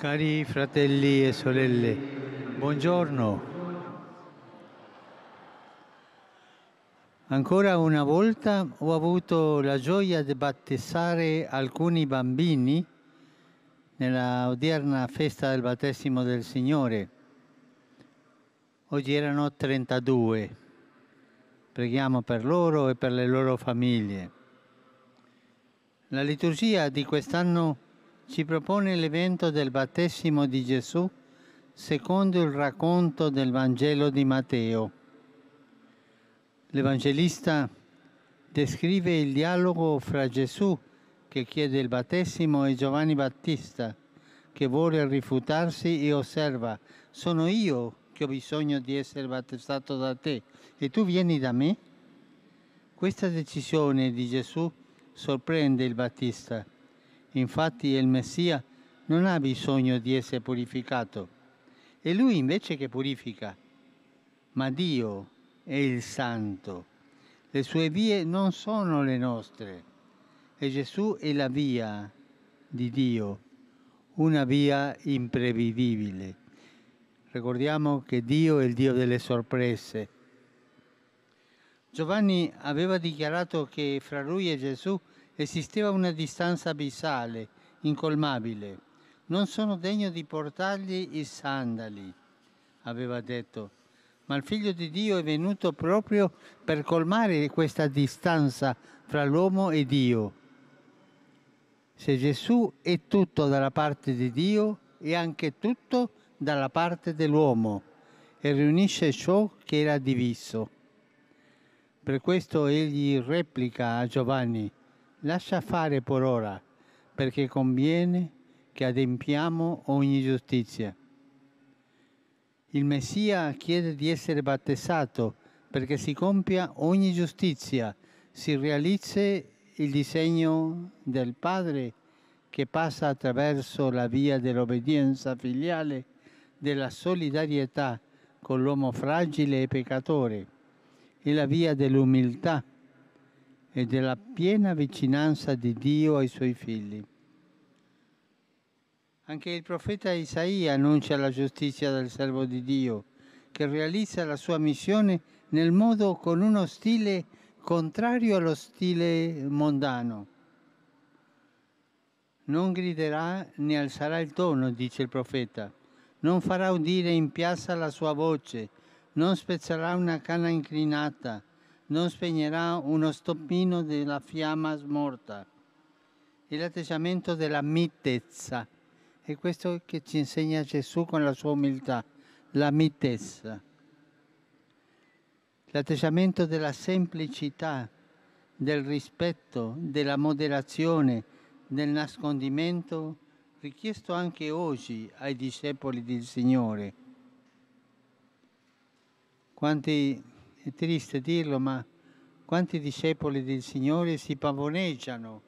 Cari fratelli e sorelle, buongiorno. Ancora una volta ho avuto la gioia di battezzare alcuni bambini nella odierna festa del battesimo del Signore. Oggi erano 32. Preghiamo per loro e per le loro famiglie. La liturgia di quest'anno ci propone l'evento del battesimo di Gesù secondo il racconto del Vangelo di Matteo. L'Evangelista descrive il dialogo fra Gesù che chiede il battesimo e Giovanni Battista che vuole rifiutarsi e osserva sono io che ho bisogno di essere battezzato da te e tu vieni da me? Questa decisione di Gesù sorprende il Battista Infatti il Messia non ha bisogno di essere purificato, è lui invece che purifica. Ma Dio è il Santo, le sue vie non sono le nostre e Gesù è la via di Dio, una via imprevedibile. Ricordiamo che Dio è il Dio delle sorprese. Giovanni aveva dichiarato che fra lui e Gesù Esisteva una distanza abissale, incolmabile. Non sono degno di portargli i sandali, aveva detto, ma il figlio di Dio è venuto proprio per colmare questa distanza fra l'uomo e Dio. Se Gesù è tutto dalla parte di Dio, è anche tutto dalla parte dell'uomo e riunisce ciò che era diviso. Per questo egli replica a Giovanni, Lascia fare per ora, perché conviene che adempiamo ogni giustizia. Il Messia chiede di essere battezzato perché si compia ogni giustizia, si realizzi il disegno del Padre che passa attraverso la via dell'obbedienza filiale, della solidarietà con l'uomo fragile e peccatore e la via dell'umiltà e della piena vicinanza di Dio ai suoi figli. Anche il profeta Isaia annuncia la giustizia del servo di Dio, che realizza la sua missione nel modo con uno stile contrario allo stile mondano. Non griderà né alzerà il tono, dice il profeta, non farà udire in piazza la sua voce, non spezzerà una canna inclinata, non spegnerà uno stoppino della fiamma smorta. È l'atteggiamento della mitezza. È questo che ci insegna Gesù con la sua umiltà, la mitezza. L'atteggiamento della semplicità, del rispetto, della moderazione, del nascondimento, richiesto anche oggi ai discepoli del Signore. Quanti è triste dirlo, ma quanti discepoli del Signore si pavoneggiano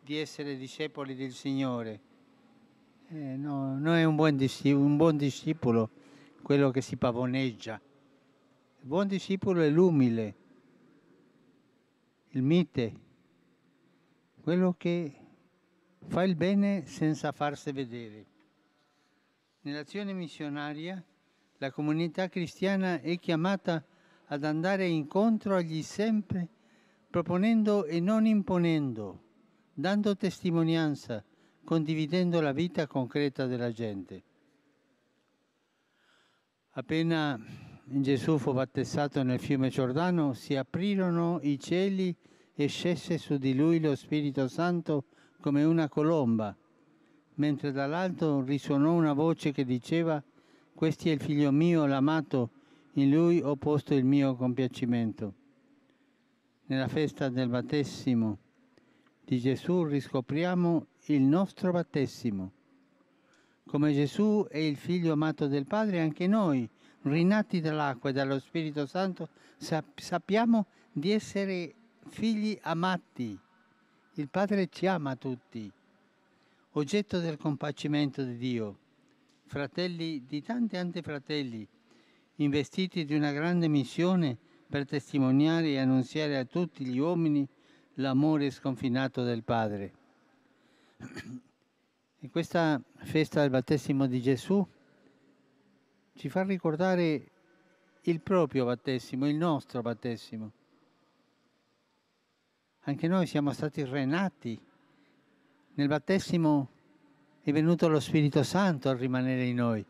di essere discepoli del Signore? Eh, no, non è un buon, un buon discepolo quello che si pavoneggia. Il buon discepolo è l'umile, il mite, quello che fa il bene senza farsi vedere. Nell'azione missionaria la comunità cristiana è chiamata a ad andare incontro agli sempre, proponendo e non imponendo, dando testimonianza, condividendo la vita concreta della gente. Appena Gesù fu battezzato nel fiume Giordano, si aprirono i cieli e scese su di lui lo Spirito Santo come una colomba, mentre dall'alto risuonò una voce che diceva, questo è il figlio mio, l'amato, in lui ho posto il mio compiacimento. Nella festa del battesimo di Gesù riscopriamo il nostro battesimo. Come Gesù è il figlio amato del Padre, anche noi, rinati dall'acqua e dallo Spirito Santo, sappiamo di essere figli amati. Il Padre ci ama tutti, oggetto del compacimento di Dio, fratelli di tanti antefratelli, investiti di una grande missione per testimoniare e annunziare a tutti gli uomini l'amore sconfinato del Padre. E questa festa del battesimo di Gesù ci fa ricordare il proprio battesimo, il nostro battesimo. Anche noi siamo stati renati. Nel battesimo è venuto lo Spirito Santo a rimanere in noi.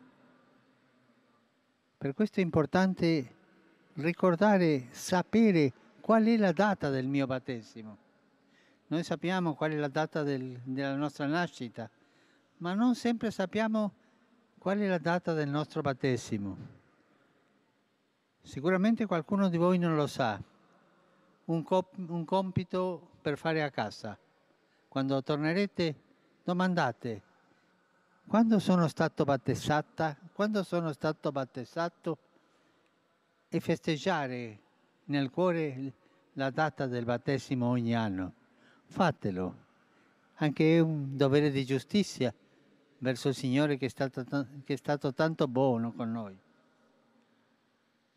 Per questo è importante ricordare, sapere qual è la data del mio battesimo. Noi sappiamo qual è la data del, della nostra nascita, ma non sempre sappiamo qual è la data del nostro battesimo. Sicuramente qualcuno di voi non lo sa. Un, cop- un compito per fare a casa. Quando tornerete, domandate quando sono stato battezzata quando sono stato battezzato e festeggiare nel cuore la data del battesimo ogni anno. Fatelo, anche è un dovere di giustizia verso il Signore che è stato, che è stato tanto buono con noi.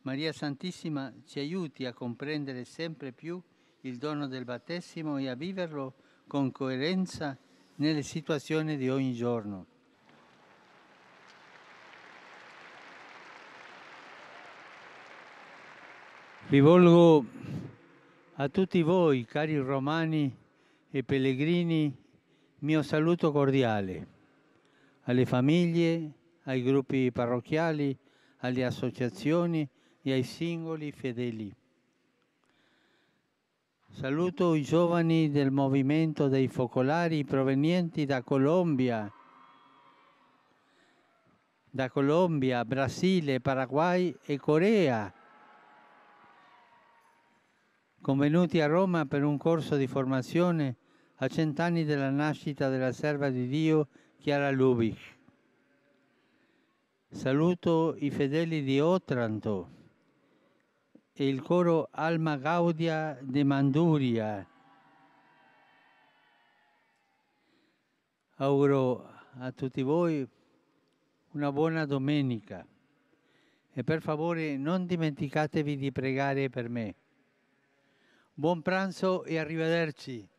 Maria Santissima ci aiuti a comprendere sempre più il dono del battesimo e a viverlo con coerenza nelle situazioni di ogni giorno. Vi volgo a tutti voi, cari romani e pellegrini, mio saluto cordiale, alle famiglie, ai gruppi parrocchiali, alle associazioni e ai singoli fedeli. Saluto i giovani del movimento dei focolari provenienti da Colombia, da Colombia, Brasile, Paraguay e Corea, convenuti a Roma per un corso di formazione a cent'anni della nascita della serva di Dio Chiara Lubich. Saluto i fedeli di Otranto e il coro Alma Gaudia de Manduria. Auguro a tutti voi una buona domenica e per favore non dimenticatevi di pregare per me. Buon pranzo e arrivederci.